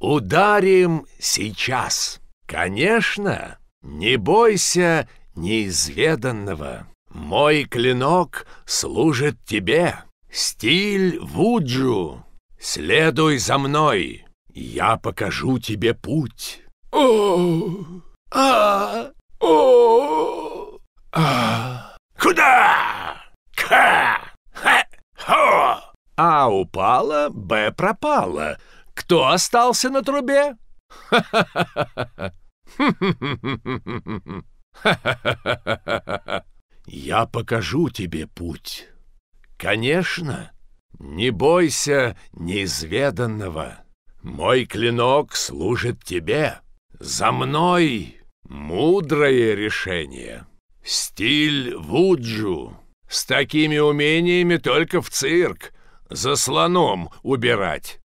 Ударим сейчас. Конечно, не бойся неизведанного. Мой клинок служит тебе. Стиль Вуджу. Следуй за мной. Я покажу тебе путь. О! А! О! А! Куда? К! Ха! Хо! А упала, Б пропала. Кто остался на трубе? Я покажу тебе путь. Конечно, не бойся неизведанного. Мой клинок служит тебе. За мной мудрое решение. Стиль Вуджу. С такими умениями только в цирк. За слоном убирать.